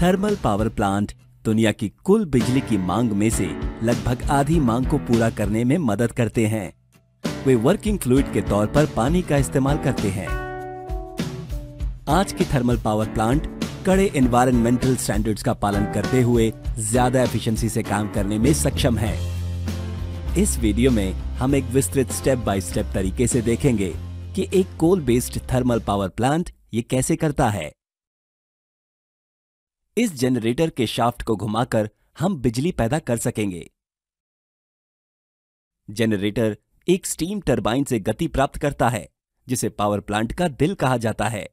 thermal power plant दुनिया की कुल बिजली की मांग में से लगभग आधी मांग को पूरा करने में मदद करते हैं वे वर्किंग फ्लूड के तौर पर पानी का इस्तेमाल करते हैं आज के थर्मल पावर प्लांट कड़े एनवायरमेंटल स्टैंडर्ड्स का पालन करते हुए ज्यादा एफिशिएंसी से काम करने में सक्षम है इस वीडियो में हम एक विस्तृत स्टेप बाय स्टेप तरीके से देखेंगे कि एक coal based thermal power plant ये कैसे करता है इस जनरेटर के शाफ्ट को घुमाकर हम बिजली पैदा कर सकेंगे जनरेटर एक स्टीम टरबाइन से गति प्राप्त करता है जिसे पावर प्लांट का दिल कहा जाता है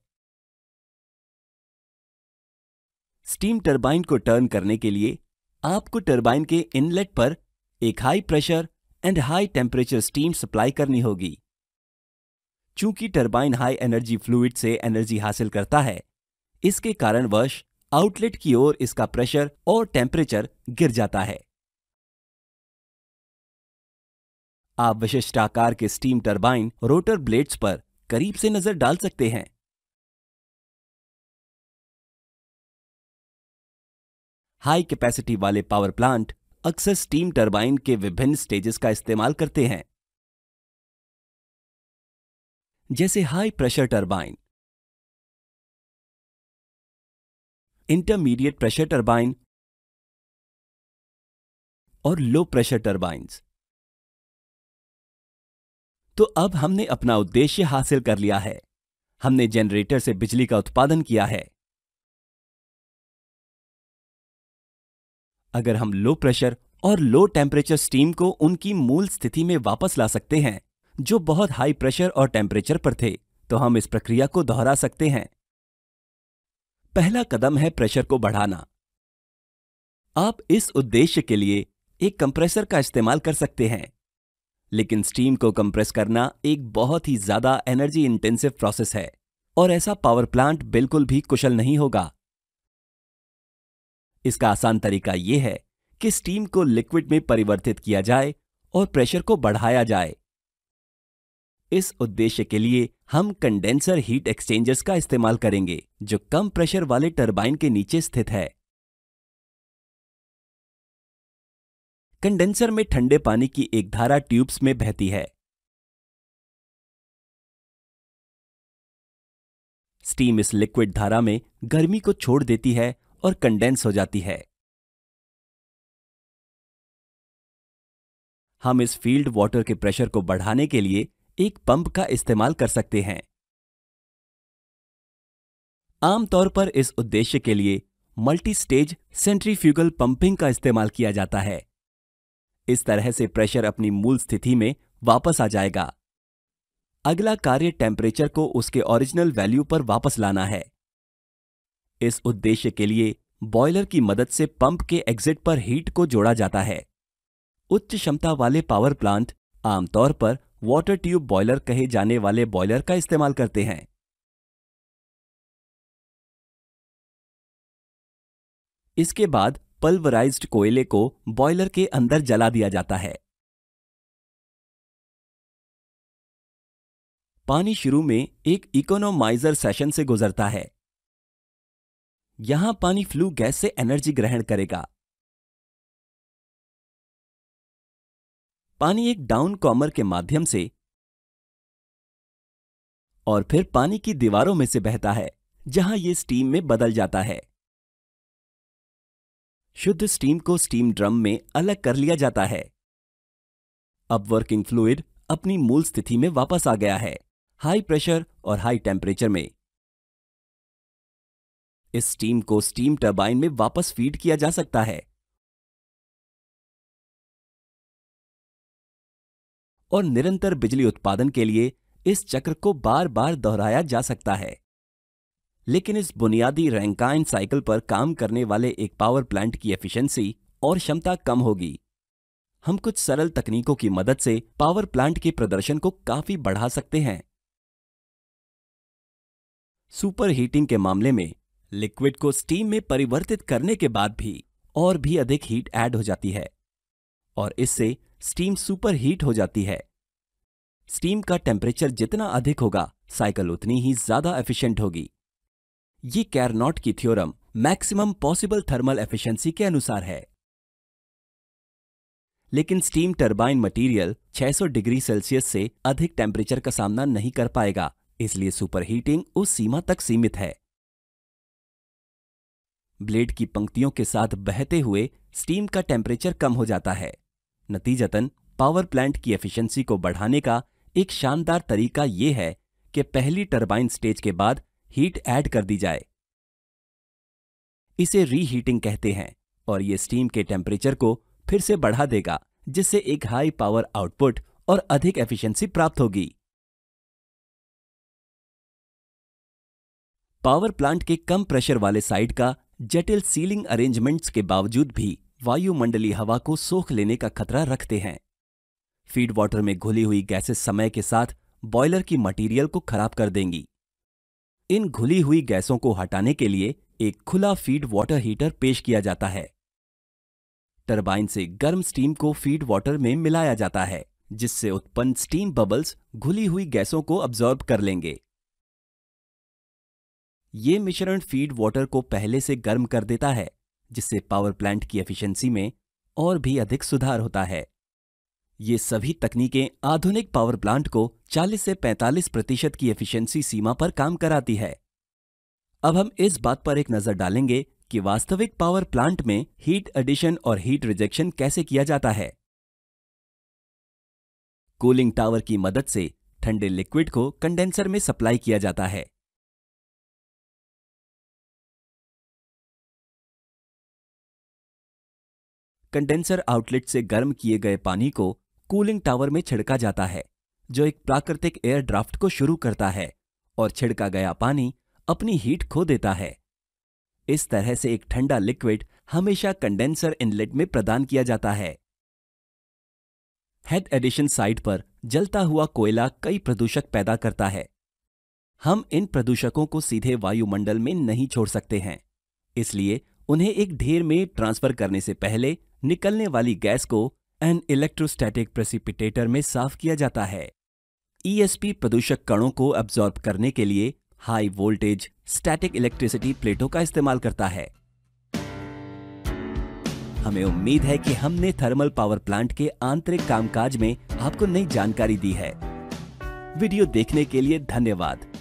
स्टीम टरबाइन को टर्न करने के लिए आपको टरबाइन के इनलेट पर एक high pressure and high temperature steam supply करनी होगी चूंकि टरबाइन हाई एनर्जी फ्लूइड से एनर्जी हासिल करता है इसके कारण आउटलेट की ओर इसका प्रेशर और टेम्परेचर गिर जाता है आप विशिष्ट आकार के स्टीम टरबाइन रोटर ब्लेड्स पर करीब से नजर डाल सकते हैं हाई कैपेसिटी वाले पावर प्लांट अक्सर स्टीम टरबाइन के विभिन्न स्टेजेस का इस्तेमाल करते हैं जैसे high pressure turbine intermediate pressure turbine और लो प्रेशर टर्बाइंस तो अब हमने अपना उद्देश्य हासिल कर लिया है हमने जनरेटर से बिजली का उत्पादन किया है अगर हम लो प्रेशर और लो टेम्परेचर स्टीम को उनकी मूल स्थिति में वापस ला सकते हैं जो बहुत हाई प्रेशर और टेम्परेचर पर थे तो हम इस प्रक्रिया को दोहरा सकते हैं पहला कदम है प्रेशर को बढ़ाना आप इस उद्देश्य के लिए एक कंप्रेसर का इस्तेमाल कर सकते हैं लेकिन स्टीम को कंप्रेस करना एक बहुत ही ज्यादा एनर्जी इंटेंसिव प्रोसेस है और ऐसा पावर प्लांट बिल्कुल भी कुशल नहीं होगा इसका आसान तरीका यह है कि स्टीम को लिक्विड में परिवर्तित किया जाए और प्रेशर को बढ़ाया जाए इस उद्देश्य के लिए हम कंडेंसर हीट एक्सचेंजर्स का इस्तेमाल करेंगे जो कम प्रेशर वाले टर्बाइन के नीचे स्थित है कंडेंसर में ठंडे पानी की एक धारा ट्यूब्स में बहती है स्टीम इस लिक्विड धारा में गर्मी को छोड़ देती है और कंडेंस हो जाती है हम इस फील्ड वाटर के प्रेशर को बढ़ाने के लिए एक पंप का इस्तेमाल कर सकते हैं आमतौर पर इस उद्देश्य के लिए मल्टी स्टेज सेंट्रीफ्यूगल पंपिंग का इस्तेमाल किया जाता है इस तरह से प्रेशर अपनी मूल स्थिति में वापस आ जाएगा अगला कार्य टेम्परेचर को उसके ओरिजिनल वैल्यू पर वापस लाना है इस उद्देश्य के लिए बॉयलर की मदद से पंप के एग्जिट पर हीट को जोड़ा जाता है उच्च क्षमता वाले पावर प्लांट आमतौर पर वाटर ट्यूब बॉयलर कहे जाने वाले बॉयलर का इस्तेमाल करते हैं इसके बाद पल्वराइज्ड कोयले को बॉयलर के अंदर जला दिया जाता है पानी शुरू में एक इकोनोमाइजर सेशन से गुजरता है यहां पानी फ्लू गैस से एनर्जी ग्रहण करेगा पानी एक डाउन कॉमर के माध्यम से और फिर पानी की दीवारों में से बहता है जहां ये स्टीम में बदल जाता है शुद्ध स्टीम को स्टीम ड्रम में अलग कर लिया जाता है अब वर्किंग फ्लूइड अपनी मूल स्थिति में वापस आ गया है हाई प्रेशर और हाई टेम्परेचर में इस स्टीम को स्टीम टर्बाइन में वापस फीड किया जा सकता है और निरंतर बिजली उत्पादन के लिए इस चक्र को बार बार दोहराया जा सकता है लेकिन इस बुनियादी रैंकाइन साइकिल पर काम करने वाले एक पावर प्लांट की एफिशिएंसी और क्षमता कम होगी हम कुछ सरल तकनीकों की मदद से पावर प्लांट के प्रदर्शन को काफी बढ़ा सकते हैं सुपर हीटिंग के मामले में लिक्विड को स्टीम में परिवर्तित करने के बाद भी और भी अधिक हीट ऐड हो जाती है और इससे स्टीम सुपर हीट हो जाती है स्टीम का टेम्परेचर जितना अधिक होगा साइकिल उतनी ही ज्यादा एफिशिएंट होगी ये कैरनॉट की theorem maximum possible thermal efficiency के अनुसार है लेकिन steam turbine material 600 degree Celsius से अधिक टेम्परेचर का सामना नहीं कर पाएगा इसलिए सुपर हीटिंग उस सीमा तक सीमित है ब्लेड की पंक्तियों के साथ बहते हुए स्टीम का टेम्परेचर कम हो जाता है नतीजतन पावर प्लांट की एफिशिएंसी को बढ़ाने का एक शानदार तरीका यह है कि पहली टरबाइन स्टेज के बाद हीट ऐड कर दी जाए इसे रीहीटिंग कहते हैं और ये स्टीम के टेम्परेचर को फिर से बढ़ा देगा जिससे एक हाई पावर आउटपुट और अधिक एफिशिएंसी प्राप्त होगी पावर प्लांट के कम प्रेशर वाले साइड का जटिल सीलिंग अरेंजमेंट्स के बावजूद भी वायुमंडलीय हवा को सोख लेने का खतरा रखते हैं फीड वाटर में घुली हुई गैसेस समय के साथ बॉयलर की मटेरियल को खराब कर देंगी इन घुली हुई गैसों को हटाने के लिए एक खुला फीड वाटर हीटर पेश किया जाता है टरबाइन से गर्म स्टीम को फीड वाटर में मिलाया जाता है जिससे उत्पन्न स्टीम बबल्स घुली हुई गैसों को अब्जॉर्ब कर लेंगे ये मिश्रण फीड वाटर को पहले से गर्म कर देता है जिससे पावर प्लांट की एफिशिएंसी में और भी अधिक सुधार होता है ये सभी तकनीकें आधुनिक पावर प्लांट को 40 से 45 प्रतिशत की एफिशिएंसी सीमा पर काम कराती है अब हम इस बात पर एक नजर डालेंगे कि वास्तविक पावर प्लांट में हीट एडिशन और हीट रिजेक्शन कैसे किया जाता है कूलिंग टावर की मदद से ठंडे लिक्विड को कंडेंसर में सप्लाई किया जाता है कंडेंसर आउटलेट से गर्म किए गए पानी को कूलिंग टावर में छिड़का जाता है जो एक प्राकृतिक एयर ड्राफ्ट को शुरू करता है और छिड़का गया पानी अपनी हीट खो देता है इस तरह से एक ठंडा लिक्विड हमेशा कंडेंसर इनलेट में प्रदान किया जाता है हेड एडिशन साइट पर जलता हुआ कोयला कई प्रदूषक पैदा करता है हम इन प्रदूषकों को सीधे वायुमंडल में नहीं छोड़ सकते हैं इसलिए उन्हें एक ढेर में ट्रांसफर करने से पहले निकलने वाली गैस को एन इलेक्ट्रोस्टैटिक प्रेसिपिटेटर में साफ किया जाता है ईएसपी e प्रदूषक कणों को एब्जॉर्ब करने के लिए हाई वोल्टेज स्टैटिक इलेक्ट्रिसिटी प्लेटों का इस्तेमाल करता है हमें उम्मीद है कि हमने थर्मल पावर प्लांट के आंतरिक कामकाज में आपको नई जानकारी दी है वीडियो देखने के लिए धन्यवाद